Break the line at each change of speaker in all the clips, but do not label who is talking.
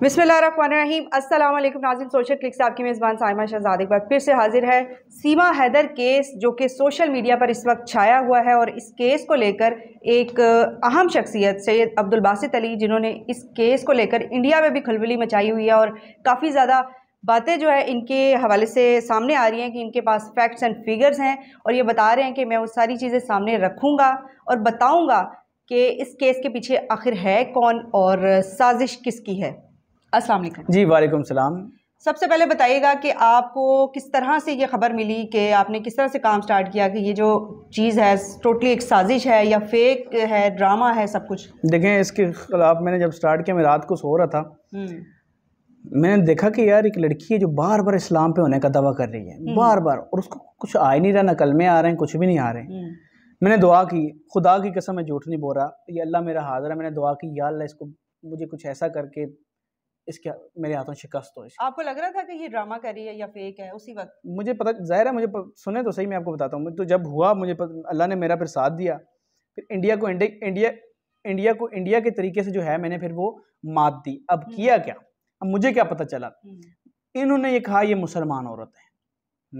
बिसमीम Aslam Nazim social click से आपकी मेज़बान साइमा शहजाद एक बार फिर से हाजिर है सीमा हैदर केस जो कि सोशल मीडिया पर इस वक्त छाया हुआ है और इस केस को लेकर एक अहम शख्सियत सैद अब्दुल बासित अली जिन्होंने इस केस को लेकर इंडिया में भी खलबली मचाई हुई है और काफ़ी ज़्यादा बातें जो है इनके हवाले से सामने आ रही हैं कि इनके पास फैक्ट्स एंड फिगर्स हैं और ये बता रहे हैं कि मैं वो सारी चीज़ें सामने रखूँगा और बताऊँगा कि इस केस के पीछे आखिर है कौन और साजिश किसकी है अस्सलाम
जी वालेकुम सलाम
सबसे पहले बताइएगा कि आपको किस तरह से ये खबर मिली कि आपने किस तरह से काम स्टार्ट किया कि ये जो चीज़ है टोटली एक साजिश है या फेक है ड्रामा है सब कुछ
देखें इसके खिलाफ मैंने जब स्टार्ट किया मैं रात को सो रहा था हम्म। मैंने देखा कि यार एक लड़की है जो बार बार इस्लाम पे होने का दावा कर रही है हम्म। बार बार और उसको कुछ आ ही नहीं रहा नकल में आ रहे हैं कुछ भी नहीं आ रहे हैं हम्म। मैंने दुआ की खुदा की कसम मैं झूठ नहीं बोल रहा ये अल्लाह मेरा हाजिर है मैंने दुआ की या अल्लाह इसको मुझे कुछ ऐसा करके इसके मेरे हाथों शिकस्त हो
आपको लग रहा था कि ये ड्रामा कर रही है या फेक है उसी वक्त
मुझे पता जाहिर है मुझे सुने तो सही मैं आपको बताता हूँ तो जब हुआ मुझे अल्लाह ने मेरा फिर साथ दिया फिर इंडिया को इंडिया इंडिया को इंडिया के तरीके से जो है मैंने फिर वो मात दी अब हम्म। किया क्या अब मुझे क्या पता चला हम्म। इन्होंने ये कहा ये मुसलमान औरत है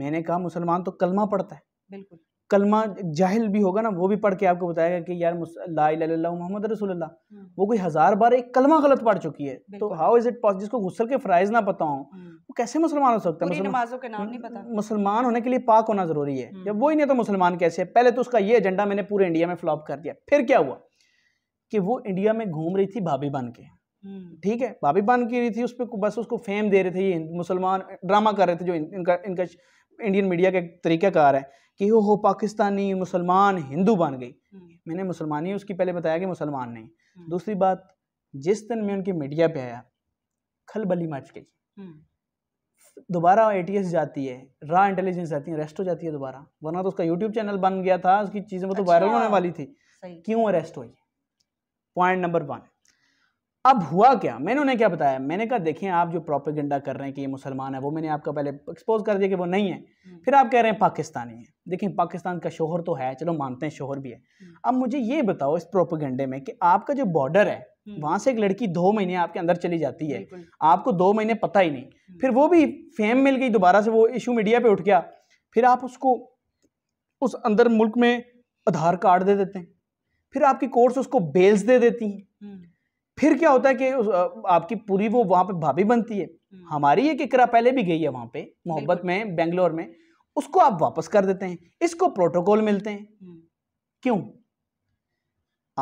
मैंने कहा मुसलमान तो कलमा पढ़ता है बिल्कुल कलमा जाहिल भी होगा ना वो भी पढ़ के आपको बताएगा कि यार ला मोहम्मद रसूलुल्लाह हम्म। वो कोई हज़ार बार एक कलमा गलत पढ़ चुकी है तो हाउ इज़ इट पॉसिबल जिसको गुस्सल के फ़राइज़ ना पता हो हम्म। वो कैसे मुसलमान हो सकता
है
मुसलमान होने के लिए पाक होना ज़रूरी है हम्म। जब वही नहीं तो मुसलमान कैसे है पहले तो उसका ये एजेंडा मैंने पूरे इंडिया में फ्लॉप कर दिया फिर क्या हुआ कि वो इंडिया में घूम रही थी भाभी बन के ठीक है भाभी बन की रही थी उस पर बस उसको फेम दे रहे थे ये मुसलमान ड्रामा कर रहे थे जो इनका इनका इंडियन मीडिया का एक तरीक़ाकार है कि वो हो पाकिस्तानी मुसलमान हिंदू बन गई हम्म। मैंने मुसलमान ही उसकी पहले बताया कि मुसलमान नहीं हम्म। दूसरी बात जिस दिन मैं उनकी मीडिया पे आया खलबली मच गई
हम्म।
दोबारा एटीएस जाती है रॉ इंटेलिजेंस जाती है अरेस्ट हो जाती है दोबारा वरना तो उसका यूट्यूब चैनल बन गया था उसकी चीज़ें वो तो वायरल अच्छा। होने वाली थी क्यों अरेस्ट हुई पॉइंट नंबर वन अब हुआ क्या मैंने उन्हें क्या बताया मैंने कहा देखें आप जो प्रोपेगेंडा कर रहे हैं कि ये मुसलमान है वो मैंने आपका पहले एक्सपोज कर दिया कि वो नहीं है हम्म। फिर आप कह रहे हैं पाकिस्तानी है देखिए पाकिस्तान का शोहर तो है चलो मानते हैं शोहर भी है हम्म। अब मुझे ये बताओ इस प्रोपेगेंडे में कि आपका जो बॉर्डर है हम्म। वहां से एक लड़की दो महीने आपके अंदर चली जाती है आपको दो महीने पता ही नहीं फिर वो भी फेम मिल गई दोबारा से वो इशू मीडिया पे उठ गया फिर आप उसको उस अंदर मुल्क में आधार कार्ड दे देते हैं फिर आपकी कोर्ट्स उसको बेल्स दे देती हैं फिर क्या होता है कि आपकी पूरी वो वहाँ पे भाभी बनती है हम्म। हमारी एक इकरा पहले भी गई है वहाँ पे मोहब्बत में बेंगलोर में उसको आप वापस कर देते हैं इसको प्रोटोकॉल मिलते हैं हम्म। क्यों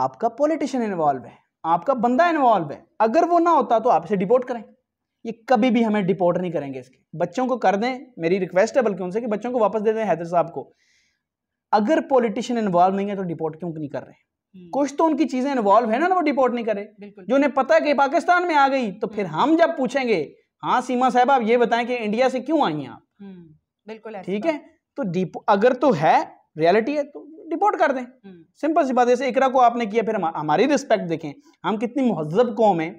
आपका पॉलिटिशियन इन्वॉल्व है आपका बंदा इन्वॉल्व है अगर वो ना होता तो आप इसे डिपोर्ट करें ये कभी भी हमें डिपोर्ट नहीं करेंगे इसके बच्चों को कर दें मेरी रिक्वेस्ट है बल्कि उनसे कि बच्चों को वापस दे दें हैदर साहब को अगर पॉलिटिशियन इन्वॉल्व नहीं है तो डिपोर्ट क्यों नहीं कर रहे हैं हम्म। कुछ तो उनकी चीजें इन्वॉल्व है ना वो डिपोर्ट नहीं करे जो उन्हें पता है कि पाकिस्तान में आ गई तो फिर हम्म। हम जब पूछेंगे हाँ सीमा साहब आप ये बताएं कि इंडिया से क्यों आई आप
हम्म, बिल्कुल ठीक
है तो अगर तो है रियलिटी है तो डिपोर्ट कर दें सिंपल सी बात जैसे इकरा को आपने किया फिर हमारी रिस्पेक्ट देखें हम कितनी महजब कौम है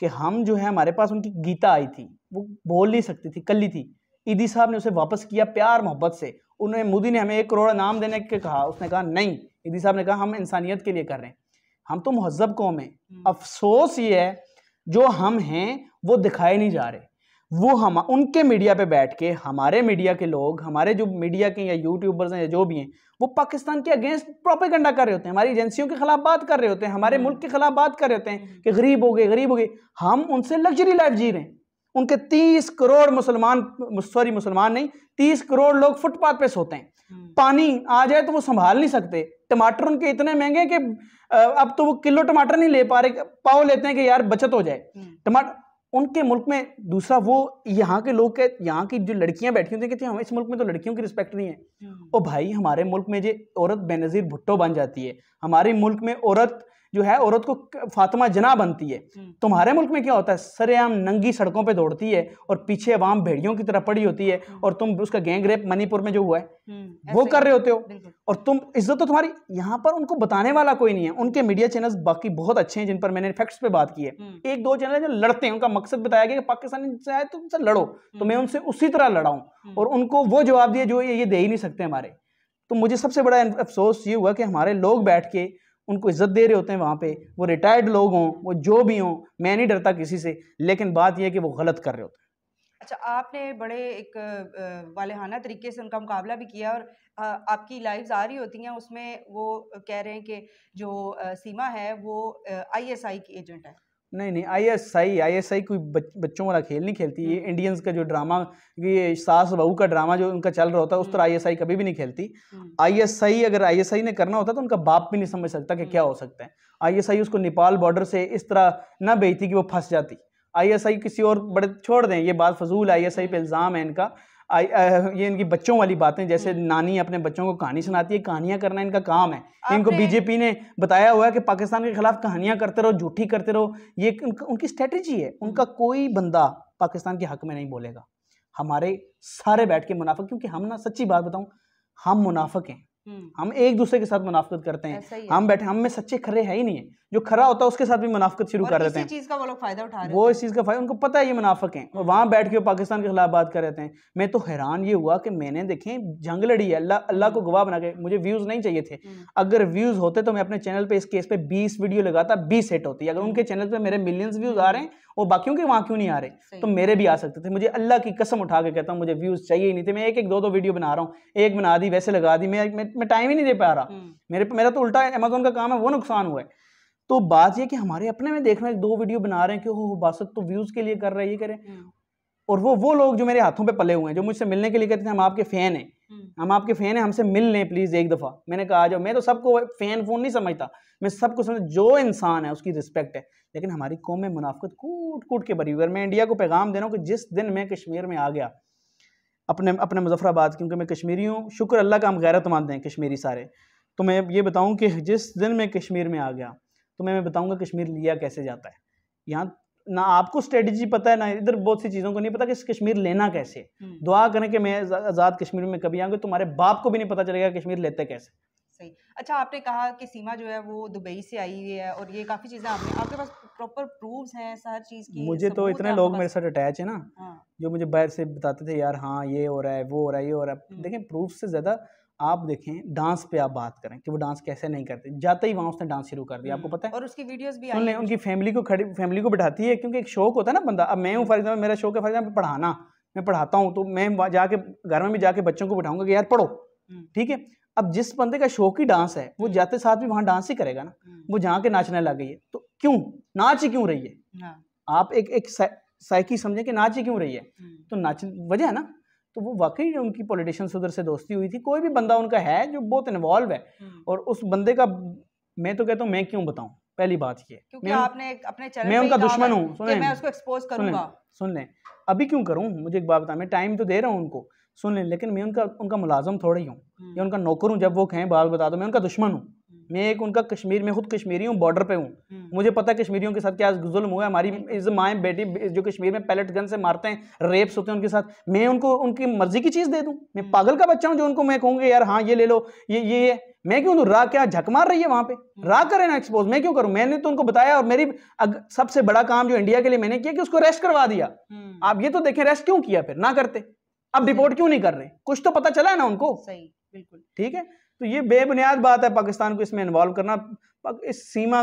कि हम जो है हमारे पास उनकी गीता आई थी वो बोल नहीं सकती थी कल्ली थी ईदी साहब ने उसे वापस किया प्यार मोहब्बत से उन्हें मोदी ने हमें एक करोड़ नाम देने के कहा उसने कहा नहीं इदी साहब ने कहा हम इंसानियत के लिए कर रहे हैं हम तो महजब कौम है हम्म। अफसोस ये है जो हम हैं वो दिखाए नहीं जा रहे वो हम उनके मीडिया पे बैठ के हमारे मीडिया के लोग हमारे जो मीडिया के या यूट्यूबर्स हैं या जो भी हैं वो पाकिस्तान के अगेंस्ट प्रोपेगेंडा कर रहे होते हैं हमारी एजेंसियों के खिलाफ बात कर रहे होते हैं हमारे हम्म। मुल्क के खिलाफ बात कर रहे होते हैं हम्म। कि गरीब हो गए गरीब हो गए हम उनसे लग्जरी लाइफ जी रहे हैं उनके 30 करोड़ मुसलमान सॉरी मुसलमान नहीं 30 करोड़ लोग फुटपाथ पे सोते हैं हम्म। पानी आ जाए तो वो संभाल नहीं सकते टमाटर उनके इतने महंगे कि अब तो वो किलो टमाटर नहीं ले पा रहे पाओ लेते हैं कि यार बचत हो जाए हम्म। टमाटर उनके मुल्क में दूसरा वो यहाँ के लोग के यहाँ की जो लड़कियां बैठी होती थी हम हैं इस मुल्क में तो लड़कियों की रिस्पेक्ट नहीं है हम्म। ओ भाई हमारे मुल्क में जो औरत बेनज़ीर भुट्टो बन जाती है हमारे मुल्क में औरत जो है औरत को फातिमा जना बनती है हम्म। तुम्हारे मुल्क में क्या होता है सरेआम नंगी सड़कों पे दौड़ती है और पीछे वाम भेड़ियों की तरह पड़ी होती है हम्म। और तुम उसका गैंग रेप मणिपुर में जो हुआ है हम्म, वो कर रहे होते हो और तुम इज्जत तो तुम्हारी यहाँ पर उनको बताने वाला कोई नहीं है उनके मीडिया चैनल बाकी बहुत अच्छे हैं जिन पर मैंने फैक्ट्स पे बात की है एक दो चैनल जो लड़ते हैं उनका मकसद बताया गया कि पाकिस्तान से आए तो उनसे लड़ो तो मैं उनसे उसी तरह लड़ाऊँ और उनको वो जवाब दिए जो ये दे ही नहीं सकते हमारे तो मुझे सबसे बड़ा अफसोस ये हुआ कि हमारे लोग बैठ के उनको इज्जत दे रहे होते हैं वहाँ पे वो रिटायर्ड लोग हों वो जो भी हों मैं नहीं डरता किसी से लेकिन बात यह है कि वो गलत कर रहे होते हैं
अच्छा आपने बड़े एक वालेहाना तरीके से उनका मुकाबला भी किया और आपकी लाइव्स आ रही होती हैं उसमें वो कह रहे हैं कि जो सीमा है वो आईएसआई की एजेंट है
नहीं नहीं आईएसआई आईएसआई कोई बच्चों वाला खेल नहीं खेलती ये इंडियंस हम्म। का जो ड्रामा ये सास बहू का ड्रामा जो उनका चल रहा होता है उस तरह आईएसआई हम्म। कभी भी नहीं खेलती आईएसआई हम्म। अगर आईएसआई ने करना होता तो उनका बाप भी नहीं समझ सकता कि क्या हो सकता है आईएसआई उसको नेपाल बॉर्डर से इस तरह ना बेचती कि वो फंस जाती आई किसी और बड़े छोड़ दें ये बात फजूल आई पे इल्ज़ाम है इनका आई ये इनकी बच्चों वाली बातें जैसे हम्म। नानी अपने बच्चों को कहानी सुनाती है कहानियां करना इनका काम है इनको बीजेपी ने बताया हुआ है कि पाकिस्तान के खिलाफ कहानियां करते रहो झूठी करते रहो ये उनकी स्ट्रेटजी है हम्म। उनका कोई बंदा पाकिस्तान के हक में नहीं बोलेगा हमारे सारे बैठ के मुनाफा क्योंकि हम ना सच्ची बात बताऊं हम मुनाफक हैं हम्म। हम एक दूसरे के साथ मुनाफ्त करते हैं हम बैठे हम में सच्चे खरे है ही नहीं है जो खरा होता है उसके साथ भी मुनाफ्त शुरू कर देते हैं
चीज का वो लोग फायदा उठा रहे
वो इस चीज़ का फायदा उनको पता है ये मुनाफक है और बैठ के पाकिस्तान के खिलाफ बात कर रहे हैं मैं तो हैरान ये हुआ कि मैंने देखे जंग लड़ी है अल्लाह अल्लाह को गवाह बना के मुझे व्यूज़ नहीं चाहिए थे हम्म। अगर व्यूज़ होते तो मैं अपने चैनल पर इस केस पे बीस वीडियो लगाता बीस सेट होती अगर हम्म। उनके चैनल पर मेरे मिलियंस व्यूज़ आ रहे हैं और बाकियों के वहाँ क्यों नहीं आ रहे तो मेरे भी आ सकते थे मुझे अल्लाह की कसम उठा के कहता हूँ मुझे व्यूज़ चाहिए ही नहीं थे मैं एक एक दो दो वीडियो बना रहा हूँ एक बना दी वैसे लगा दी मैं मैं टाइम ही नहीं दे पा रहा हम्म। मेरे मेरा तो उल्टा अमेजोन का काम है वो नुकसान हुआ है तो बात यह कि हमारे अपने में देख रहे हैं दो वीडियो बना रहे हैं कि हो बासत तो व्यूज़ के लिए कर रहा है ये करें और वो वो लोग जो मेरे हाथों पे पले हुए हैं जो मुझसे मिलने के लिए कहते थे हम आपके फ़ैन हैं हम आपके फ़ैन हम्म। हैं हमसे मिल लें प्लीज़ एक दफ़ा मैंने कहा आ जाओ मैं तो सबको फ़ैन फ़ोन नहीं समझता मैं सबको समझ जो इंसान है उसकी रिस्पेक्ट है लेकिन हमारी कौम में मुनाफ्त कूट कूट के भरी हुई मैं इंडिया को पैगाम दे रहा हूँ कि जिस दिन मैं कश्मीर में आ गया अपने अपने मुजफ्फराबाद क्योंकि मैं कश्मीरी हूँ शुक्र अल्लाह का हम गैरत मानते हैं कश्मीरी सारे तो मैं ये बताऊँ कि जिस दिन मैं कश्मीर में आ गया तो मैं मैं बताऊँगा कश्मीर लिया कैसे जाता है यहाँ ना आपको स्ट्रेटजी पता है ना इधर बहुत सी चीज़ों को नहीं पता कि कश्मीर लेना कैसे हम्म। दुआ करें कि मैं आज़ाद कश्मीर में कभी आऊँगी तुम्हारे बाप को भी नहीं पता चलेगा कश्मीर लेते कैसे
सही अच्छा आपने कहा कि सीमा जो है वो दुबई से आई हुई है और ये काफ़ी चीज़ें आपने आपके पास प्रॉपर प्रूफ्स हैं हर चीज़ की मुझे तो इतने
लोग मेरे साथ अटैच है ना हाँ। जो मुझे बाहर से बताते थे यार हाँ ये हो रहा है वो हो रहा है ये हो रहा है हम्म। देखें प्रूफ से ज़्यादा आप देखें डांस पे आप बात करें कि वो डांस कैसे नहीं करते जाते ही वहाँ उसने डांस शुरू कर दिया आपको हम्म, पता है और
उसकी वीडियोस भी सुन ले उनकी
फैमिली को खड़ी फैमिली को बिठाती है क्योंकि एक शौक होता है ना बंदा अब मैं हूँ फॉर एग्जाम्पल मेरा शौक है फॉर एग्जाम्पल पढ़ाना मैं पढ़ाता हूँ तो मैं जाके घर में भी जाके बच्चों को बिठाऊंगा कि यार पढ़ो हम्म। ठीक है अब जिस बंदे का शौक ही डांस है वो हम्म। जाते साथ भी वहाँ डांस ही करेगा ना वो जहाँ के नाचने लग गई है तो क्यों नाच ही क्यों रही है हाँ। आप एक एक साइकी समझें कि नाच ही क्यों रही है तो नाच वजह है ना तो वो वाकई उनकी से उधर से दोस्ती हुई थी कोई भी बंदा उनका है जो बहुत इन्वॉल्व है हम्म। और उस बंदे का मैं तो कहता हूँ मैं क्यों बताऊँ पहली बात ये
मैं उनका दुश्मन हूँ सुन लें
सुन लें अभी क्यों करूँ मुझे एक बात बता मैं टाइम तो दे रहा हूँ उनको सुन लें लेकिन मैं उनका उनका मुलाजम थोड़ा ही हूँ हम्म। या उनका नौकर हूँ जब वो कहें बात बता दो मैं उनका दुश्मन हूँ मैं एक उनका कश्मीर में खुद कश्मीरी हूँ बॉर्डर पे हूँ हम्म। मुझे पता है कश्मीरियों के साथ क्या जुल्म हुआ है हमारी इस माए बेटी जो कश्मीर में पैलेट गन से मारते हैं रेप्स होते हैं उनके साथ मैं उनको उनकी मर्जी की चीज़ दे दूँ मैं हम्म। पागल का बच्चा हूँ जो उनको मैं कहूँगी यार हाँ ये ले लो ये ये ये मैं क्यों दूँ क्या झक मार रही है वहां पे हम्म। रा करे ना एक्सपोज मैं क्यों करूं मैंने तो उनको बताया और मेरी सबसे बड़ा काम जो इंडिया के लिए मैंने किया कि उसको रेस्ट करवा दिया आप ये तो देखें रेस्ट क्यों किया फिर ना करते अब रिपोर्ट क्यों नहीं कर रहे कुछ तो पता चला है ना उनको सही बिल्कुल ठीक है तो ये बेबुनियाद बात है पाकिस्तान को इसमें इन्वॉल्व करना इस सीमा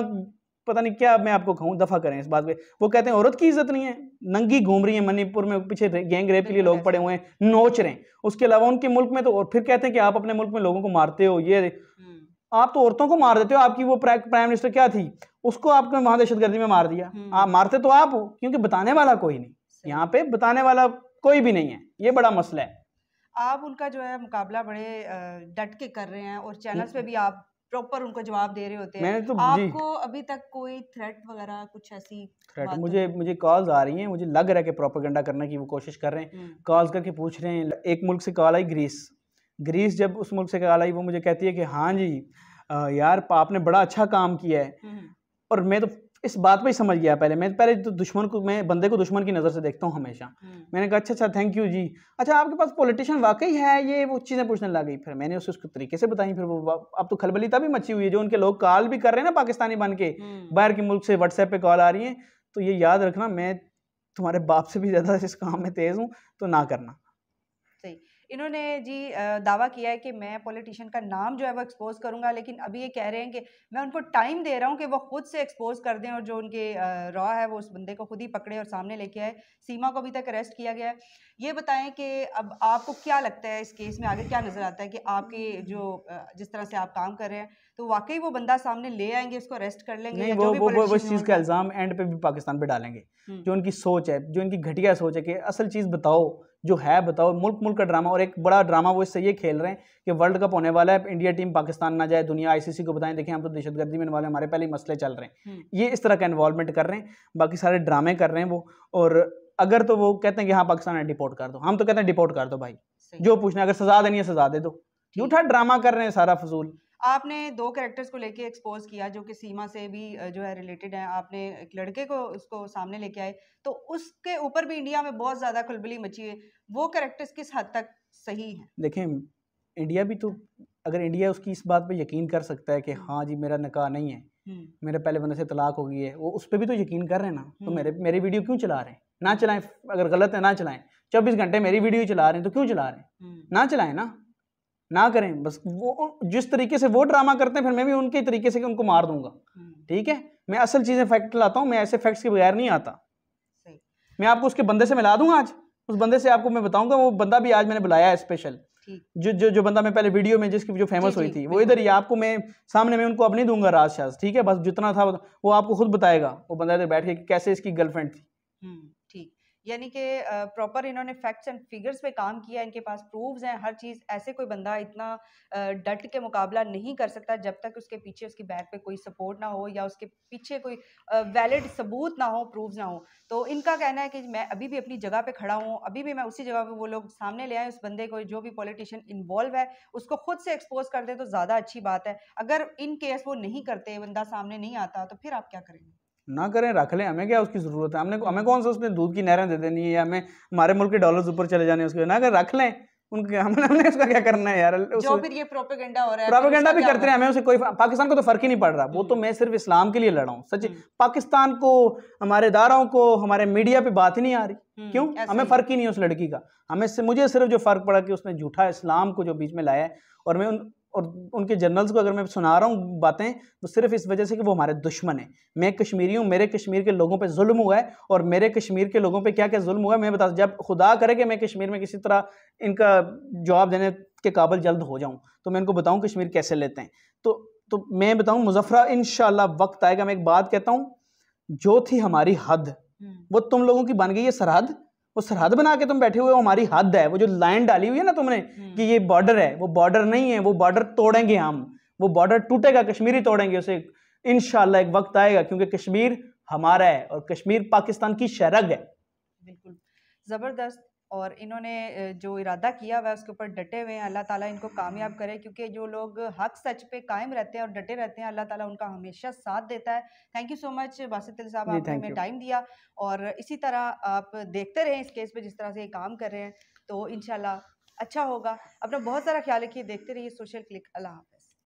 पता नहीं क्या मैं आपको कहूँ दफा करें इस बात पे वो कहते हैं औरत की इज्जत नहीं है नंगी घूम रही है मणिपुर में पीछे गैंग रेप के लिए लोग पड़े हुए हैं नोच रहे हैं उसके अलावा उनके मुल्क में तो और फिर कहते हैं कि आप अपने मुल्क में लोगों को मारते हो ये हम्म। आप तो औरतों को मार देते हो आपकी वो प्राइम मिनिस्टर क्या थी उसको आपने वहां दहशतगर्दी में मार दिया हम्म। आप मारते तो आप हो क्योंकि बताने वाला कोई नहीं यहाँ पे बताने वाला कोई भी नहीं है ये बड़ा मसला है
आप उनका जो है मुकाबला बड़े डट के कर रहे हैं और चैनल्स पे भी आप प्रॉपर उनको जवाब दे रहे होते हैं तो आपको अभी तक कोई थ्रेट वगैरह कुछ ऐसी थ्रेट मुझे
मुझे कॉल्स आ रही हैं मुझे लग रहा है कि प्रोपागेंडा करने की वो कोशिश कर रहे हैं कॉल्स हम्म। करके पूछ रहे हैं एक मुल्क से कॉल आई ग्रीस ग्रीस जब उस मुल्क से कॉल आई वो मुझे कहती है कि हाँ जी यार आपने बड़ा अच्छा काम किया है हम्म। और मैं तो इस बात पे समझ गया पहले मैं पहले तो दुश्मन को मैं बंदे को दुश्मन की नज़र से देखता हूँ हमेशा हम्म। मैंने कहा अच्छा अच्छा थैंक यू जी अच्छा आपके पास पॉलिटिशियन वाकई है ये वो चीज़ें पूछने गई फिर मैंने उसे उसको तरीके से बताई फिर वो अब तो खलबली तभी मची हुई है जो उनके लोग कॉल भी कर रहे हैं ना पाकिस्तानी बन के हम्म। बाहर के मुल्क से व्हाट्सएप पर कॉल आ रही है तो ये याद रखना मैं तुम्हारे बाप से भी ज़्यादा इस काम में तेज़ हूँ तो ना करना
इन्होंने जी दावा किया है कि मैं पॉलिटिशियन का नाम जो है वो एक्सपोज करूंगा लेकिन अभी ये कह रहे हैं कि मैं उनको टाइम दे रहा हूँ कि वो खुद से एक्सपोज कर दें और जो उनके रॉ है वो उस बंदे को खुद ही पकड़े और सामने लेके आए सीमा को अभी तक अरेस्ट किया गया है ये बताएं कि अब आपको क्या लगता है इस केस में आगे क्या नज़र आता है कि आपके जो जिस तरह से आप काम कर रहे हैं तो वाकई वो बंदा सामने ले आएंगे उसको अरेस्ट कर लेंगे इस चीज़
का इल्ज़ाम एंड पे भी पाकिस्तान पर डालेंगे हम्म। जो उनकी सोच है जो इनकी घटिया सोच है कि असल चीज़ बताओ जो है बताओ मुल्क मुल्क का ड्रामा और एक बड़ा ड्रामा वो इससे ये खेल रहे हैं कि वर्ल्ड कप होने वाला है इंडिया टीम पाकिस्तान ना जाए दुनिया आईसीसी को बताएं देखिए हम तो दहशतगर्दी में वाले हमारे पहले मसले चल रहे हैं हम्म। ये इस तरह का इन्वॉल्वमेंट कर रहे हैं बाकी सारे ड्रामे कर रहे हैं वो और अगर तो वो कहते हैं कि हाँ पाकिस्तान है डिपोर्ट कर दो हम तो कहते हैं डिपोर्ट कर दो भाई जो पूछना अगर सजा देनी है सजा दे दो झूठा ड्रामा कर रहे हैं सारा फजूल
आपने दो कैरेक्टर्स को लेके एक्सपोज किया जो कि सीमा से भी जो है रिलेटेड है आपने एक लड़के को उसको सामने लेके आए तो उसके ऊपर भी इंडिया में बहुत ज़्यादा खुलबली मची है वो कैरेक्टर्स किस हद तक सही हैं
देखें इंडिया भी तो अगर इंडिया उसकी इस बात पे यकीन कर सकता है कि हम्म। हाँ जी मेरा निकाह नहीं है हम्म। मेरे पहले बंदे से तलाक हो गई है वो उस पर भी तो यकीन कर रहे हैं ना तो हम्म। मेरे मेरी वीडियो क्यों चला रहे हैं ना चलाएं अगर गलत है ना चलाएं चौबीस घंटे मेरी वीडियो चला रहे हैं तो क्यों चला रहे हैं ना चलाएं ना ना करें बस वो जिस तरीके से वो ड्रामा करते हैं फिर मैं भी उनके तरीके से उनको मार दूंगा हम्म। ठीक है मैं असल चीज़ें फैक्ट लाता हूँ मैं ऐसे फैक्ट्स के बगैर नहीं आता मैं आपको उसके बंदे से मिला दूंगा आज उस बंदे से आपको मैं बताऊंगा वो बंदा भी आज मैंने बुलाया है स्पेशल जो जो जो बंदा मैं पहले वीडियो में जिसकी जो फेमस हुई थी वो इधर ही आपको मैं सामने में उनको अब नहीं दूंगा राज ठीक है बस जितना था वो आपको खुद बताएगा वो बंदा इधर बैठ के कैसे इसकी गर्लफ्रेंड थी
हम्म। यानी कि प्रॉपर इन्होंने फैक्ट्स एंड फिगर्स पे काम किया इनके पास प्रूव्स हैं हर चीज़ ऐसे कोई बंदा इतना डट के मुकाबला नहीं कर सकता जब तक उसके पीछे उसकी बैक पे कोई सपोर्ट ना हो या उसके पीछे कोई वैलिड सबूत ना हो प्रूव्स ना हो तो इनका कहना है कि मैं अभी भी अपनी जगह पर खड़ा हूँ अभी भी मैं उसी जगह पर वो लोग सामने ले आए उस बंदे को जो भी पॉलिटिशियन इन्वॉल्व है उसको खुद से एक्सपोज कर दे तो ज़्यादा अच्छी बात है अगर इन केस वो नहीं करते बंदा सामने नहीं आता तो फिर आप क्या करेंगे
ना करें रख लें हमें क्या उसकी ज़रूरत है हमने हमें कौन सा उसने दूध की नहरें दे देनी है हमें हमारे मुल्क के डॉलर्स ऊपर चले जाने उसके ना कर रख लें उनके हमने हमने उसका क्या करना है यार जो फिर
ये प्रोपेगेंडा हो रहा है प्रोपेगेंडा भी करते हैं हमें उसे
कोई पाकिस्तान को तो फर्क ही नहीं पड़ रहा वो तो हम्म। मैं सिर्फ इस्लाम के लिए लड़ रहा हूँ सच हम्म। पाकिस्तान को हमारे इदारों को हमारे मीडिया पे बात ही नहीं आ रही हम्म, क्यों हमें फर्क ही नहीं है उस लड़की का हमें मुझे सिर्फ जो फर्क पड़ा कि उसने झूठा इस्लाम को जो बीच में लाया है और मैं और उनके जनरल्स को अगर मैं सुना रहा हूँ बातें तो सिर्फ इस वजह से कि वो हमारे दुश्मन हैं मैं कश्मीरी हूँ मेरे कश्मीर के लोगों पे जुल्म हुआ है और मेरे कश्मीर के लोगों पे क्या क्या जुल्म हुआ है मैं बता जब खुदा करे कि मैं कश्मीर में किसी तरह इनका जवाब देने के काबिल जल्द हो जाऊँ तो मैं इनको बताऊँ कश्मीर कैसे लेते हैं तो तो मैं बताऊँ मुजफ़रा इन वक्त आएगा मैं एक बात कहता हूँ जो थी हमारी हद हम्म। वो तुम लोगों की बन गई है सरहद वो सरहद बना के तुम बैठे हुए हो हमारी हद है वो जो लाइन डाली हुई है ना तुमने हम्म। कि ये बॉर्डर है वो बॉर्डर नहीं है वो बॉर्डर तोड़ेंगे हम वो बॉर्डर टूटेगा कश्मीरी तोड़ेंगे उसे इन एक वक्त आएगा क्योंकि कश्मीर हमारा है और कश्मीर पाकिस्तान की शरग है बिल्कुल
ज़बरदस्त और इन्होंने जो इरादा किया हुआ है उसके ऊपर डटे हुए हैं अल्लाह ताला इनको कामयाब करे क्योंकि जो लोग हक सच पे कायम रहते हैं और डटे रहते हैं अल्लाह ताला उनका हमेशा साथ देता है थैंक यू सो मच बासितिल साहब आपने हमें टाइम दिया और इसी तरह आप देखते रहें इस केस पे जिस तरह से ये काम कर रहे हैं तो इन अच्छा होगा अपना बहुत सारा ख्याल रखिए देखते रहिए सोशल क्लिक अल्लाह